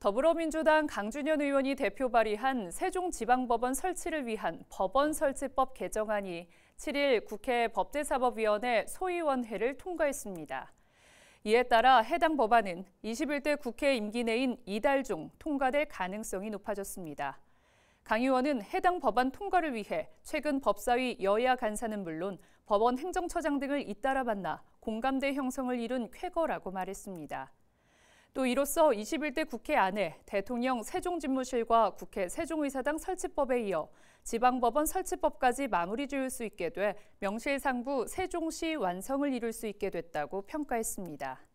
더불어민주당 강준현 의원이 대표 발의한 세종지방법원 설치를 위한 법원 설치법 개정안이 7일 국회 법제사법위원회 소위원회를 통과했습니다. 이에 따라 해당 법안은 21대 국회 임기 내인 이달 중 통과될 가능성이 높아졌습니다. 강 의원은 해당 법안 통과를 위해 최근 법사위 여야 간사는 물론 법원 행정처장 등을 잇따라 만나 공감대 형성을 이룬 쾌거라고 말했습니다. 또 이로써 21대 국회 안에 대통령 세종집무실과 국회 세종의사당 설치법에 이어 지방법원 설치법까지 마무리 지을 수 있게 돼 명실상부 세종시 완성을 이룰 수 있게 됐다고 평가했습니다.